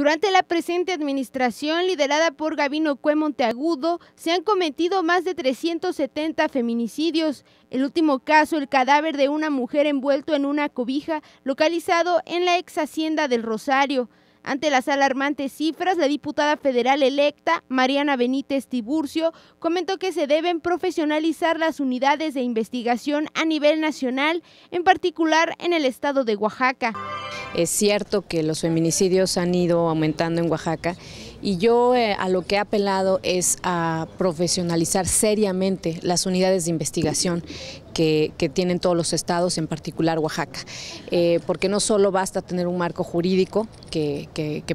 Durante la presente administración, liderada por Gabino Cue Monteagudo, se han cometido más de 370 feminicidios. El último caso, el cadáver de una mujer envuelto en una cobija, localizado en la ex hacienda del Rosario. Ante las alarmantes cifras, la diputada federal electa, Mariana Benítez Tiburcio, comentó que se deben profesionalizar las unidades de investigación a nivel nacional, en particular en el estado de Oaxaca. Es cierto que los feminicidios han ido aumentando en Oaxaca y yo eh, a lo que he apelado es a profesionalizar seriamente las unidades de investigación que, tienen todos los estados, en particular Oaxaca, eh, porque no solo basta tener un marco jurídico que,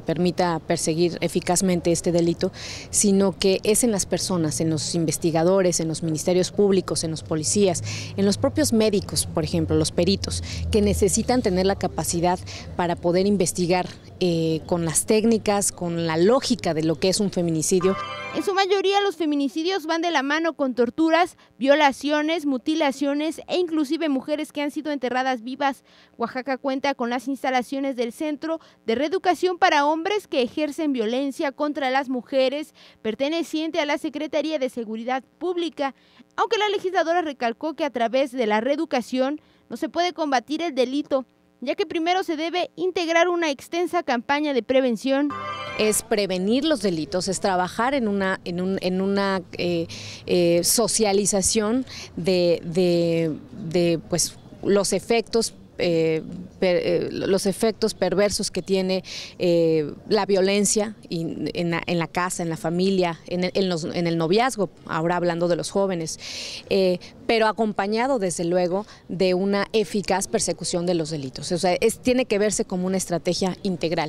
permita perseguir eficazmente este delito, sino que es en las personas, en los investigadores, en los ministerios públicos, en los policías, en los propios médicos, por ejemplo, los peritos, que necesitan tener la capacidad para poder investigar eh, con las técnicas, con la lógica de lo que es un feminicidio. En su mayoría los feminicidios van de la mano con torturas, violaciones, mutilaciones e inclusive mujeres que han sido enterradas vivas. Oaxaca cuenta con las instalaciones del Centro de Reeducación para Hombres que ejercen violencia contra las mujeres, perteneciente a la Secretaría de Seguridad Pública, aunque la legisladora recalcó que a través de la reeducación no se puede combatir el delito, ya que primero se debe integrar una extensa campaña de prevención es prevenir los delitos, es trabajar en una, en, una eh, eh, socialización de, pues, los efectos eh, eh, los efectos perversos que tiene eh, la violencia en, la, casa, en la familia, en el, noviazgo, ahora hablando de los jóvenes, pero acompañado desde luego de una eficaz persecución de los delitos. O sea, tiene que verse como una estrategia integral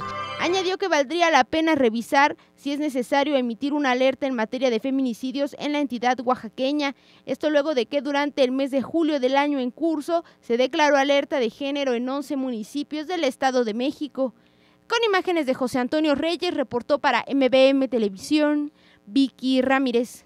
que valdría la pena revisar si es necesario emitir una alerta en materia de feminicidios en la entidad oaxaqueña. Esto luego de que durante el mes de julio del año en curso se declaró alerta de género en 11 municipios del Estado de México. Con imágenes de José Antonio Reyes, reportó para MBM Televisión Vicky Ramírez.